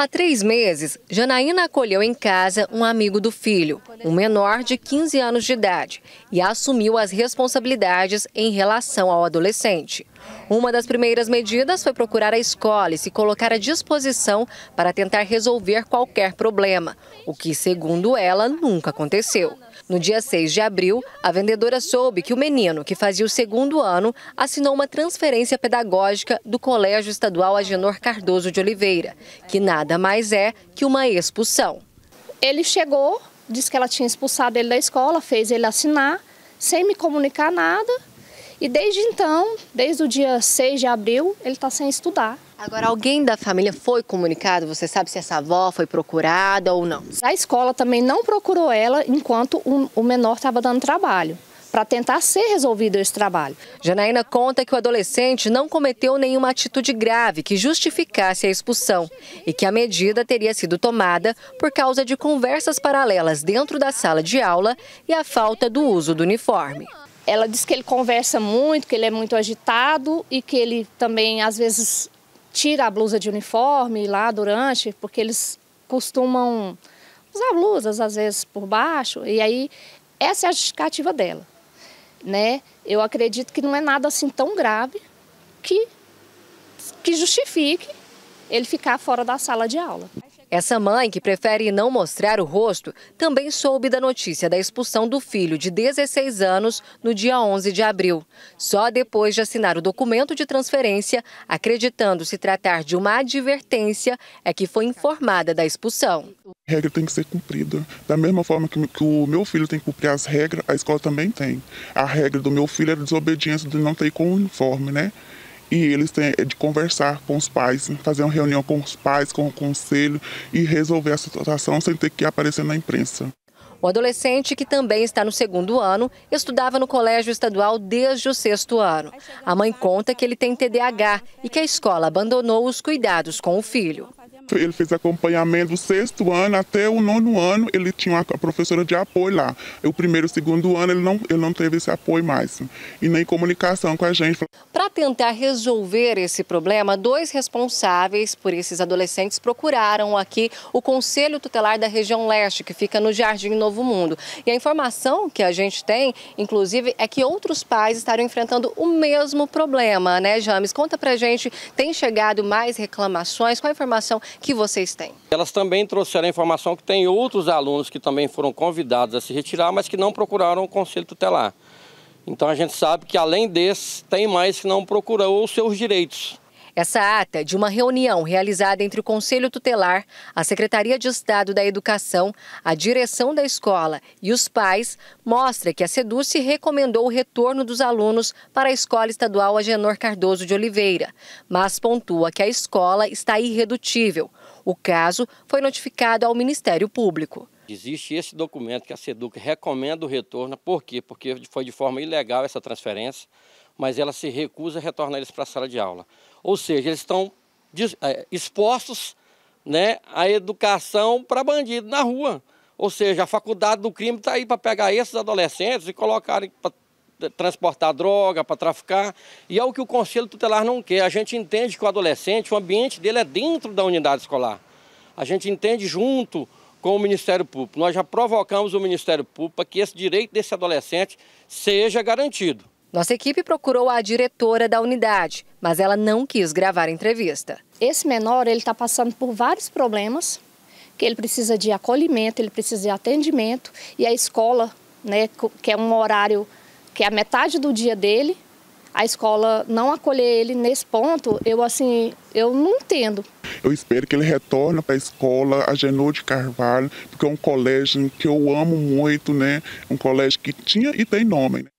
Há três meses, Janaína acolheu em casa um amigo do filho, um menor de 15 anos de idade, e assumiu as responsabilidades em relação ao adolescente. Uma das primeiras medidas foi procurar a escola e se colocar à disposição para tentar resolver qualquer problema, o que, segundo ela, nunca aconteceu. No dia 6 de abril, a vendedora soube que o menino, que fazia o segundo ano, assinou uma transferência pedagógica do Colégio Estadual Agenor Cardoso de Oliveira, que nada mais é que uma expulsão. Ele chegou, disse que ela tinha expulsado ele da escola, fez ele assinar, sem me comunicar nada. E desde então, desde o dia 6 de abril, ele está sem estudar. Agora, alguém da família foi comunicado? Você sabe se essa avó foi procurada ou não? A escola também não procurou ela enquanto o menor estava dando trabalho para tentar ser resolvido esse trabalho. Janaína conta que o adolescente não cometeu nenhuma atitude grave que justificasse a expulsão e que a medida teria sido tomada por causa de conversas paralelas dentro da sala de aula e a falta do uso do uniforme. Ela diz que ele conversa muito, que ele é muito agitado e que ele também, às vezes, tira a blusa de uniforme lá durante, porque eles costumam usar blusas, às vezes, por baixo. E aí, essa é a justificativa dela. Né? Eu acredito que não é nada assim tão grave que, que justifique ele ficar fora da sala de aula. Essa mãe, que prefere não mostrar o rosto, também soube da notícia da expulsão do filho de 16 anos no dia 11 de abril. Só depois de assinar o documento de transferência, acreditando se tratar de uma advertência, é que foi informada da expulsão. A regra tem que ser cumprida. Da mesma forma que, o meu filho tem que cumprir as regras, a escola também tem. A regra do meu filho era é desobediência de não ter com o uniforme, né? e eles têm de conversar com os pais, fazer uma reunião com os pais, com o conselho e resolver a situação sem ter que aparecer na imprensa. O adolescente, que também está no segundo ano, estudava no colégio estadual desde o sexto ano. A mãe conta que ele tem TDAH e que a escola abandonou os cuidados com o filho ele fez acompanhamento do sexto ano até o nono ano, ele tinha uma professora de apoio lá. O primeiro e segundo ano ele não, ele não teve esse apoio mais e nem comunicação com a gente. Para tentar resolver esse problema, dois responsáveis por esses adolescentes procuraram aqui o Conselho Tutelar da Região Leste, que fica no Jardim Novo Mundo. E a informação que a gente tem, inclusive, é que outros pais estarão enfrentando o mesmo problema, né, James? Conta pra gente, tem chegado mais reclamações? Qual a informação que vocês têm. Elas também trouxeram a informação que tem outros alunos que também foram convidados a se retirar, mas que não procuraram o conselho tutelar. Então a gente sabe que além desses, tem mais que não procurou os seus direitos. Essa ata é de uma reunião realizada entre o Conselho Tutelar, a Secretaria de Estado da Educação, a direção da escola e os pais mostra que a SEDUC recomendou o retorno dos alunos para a Escola Estadual Agenor Cardoso de Oliveira, mas pontua que a escola está irredutível. O caso foi notificado ao Ministério Público. Existe esse documento que a SEDUC recomenda o retorno, por quê? Porque foi de forma ilegal essa transferência mas ela se recusa a retornar eles para a sala de aula. Ou seja, eles estão eh, expostos né, à educação para bandido na rua. Ou seja, a faculdade do crime está aí para pegar esses adolescentes e colocarem para transportar droga, para traficar. E é o que o Conselho Tutelar não quer. A gente entende que o adolescente, o ambiente dele é dentro da unidade escolar. A gente entende junto com o Ministério Público. Nós já provocamos o Ministério Público para que esse direito desse adolescente seja garantido. Nossa equipe procurou a diretora da unidade, mas ela não quis gravar a entrevista. Esse menor ele está passando por vários problemas, que ele precisa de acolhimento, ele precisa de atendimento e a escola, né, que é um horário que é a metade do dia dele, a escola não acolher ele nesse ponto, eu assim, eu não entendo. Eu espero que ele retorne para a escola Agenor de Carvalho, porque é um colégio que eu amo muito, né? Um colégio que tinha e tem nome. Né?